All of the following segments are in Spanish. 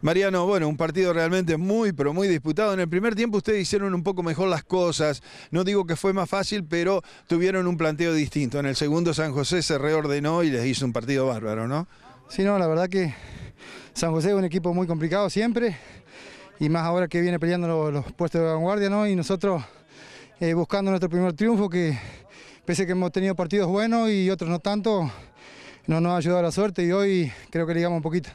Mariano, bueno, un partido realmente muy, pero muy disputado. En el primer tiempo ustedes hicieron un poco mejor las cosas. No digo que fue más fácil, pero tuvieron un planteo distinto. En el segundo San José se reordenó y les hizo un partido bárbaro, ¿no? Sí, no, la verdad que San José es un equipo muy complicado siempre. Y más ahora que viene peleando los, puestos de vanguardia, ¿no? Y nosotros eh, buscando nuestro primer triunfo, que pese que hemos tenido partidos buenos y otros no tanto, no nos ha ayudado la suerte y hoy creo que ligamos un poquito.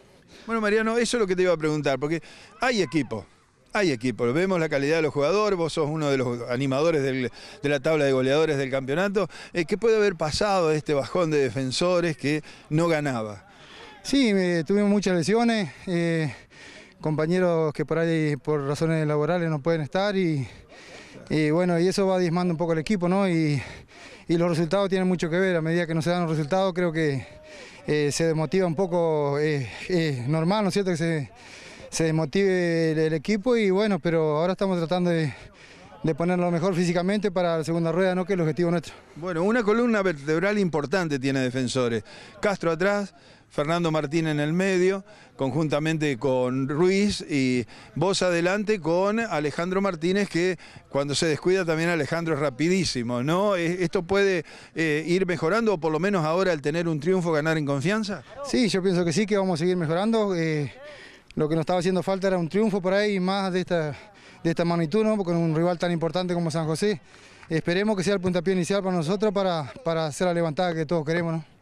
Bueno, Mariano, eso es lo que te iba a preguntar, porque hay equipo. Hay equipo, vemos la calidad de los jugadores, vos sos uno de los animadores de la tabla de goleadores del campeonato. Eh, ¿Qué puede haber pasado de este bajón de defensores que no ganaba? Sí, eh, tuvimos muchas lesiones, eh, compañeros que por ahí por razones laborales no pueden estar y, bueno, y eso va diezmando un poco el equipo, ¿no? Y, y los resultados tienen mucho que ver, a medida que no se dan los resultados creo que eh, se desmotiva un poco, eh, es normal, ¿no es cierto?, que se, se desmotive el, equipo y bueno, pero ahora estamos tratando de, de ponerlo mejor físicamente para la segunda rueda, ¿no?, que es el objetivo nuestro. Bueno, una columna vertebral importante tiene Defensores. Castro atrás, Fernando Martínez en el medio, conjuntamente con Ruiz y vos adelante con Alejandro Martínez, que cuando se descuida también Alejandro es rapidísimo, ¿no? ¿E-, ¿Esto puede eh, ir mejorando o por lo menos ahora al tener un triunfo ganar en confianza? Sí, yo pienso que sí, que vamos a seguir mejorando. Eh, lo que nos estaba haciendo falta era un triunfo por ahí, más de esta, de esta magnitud, ¿no? Con un rival tan importante como San José. Esperemos que sea el puntapié inicial para nosotros para, para hacer la levantada que todos queremos, ¿no?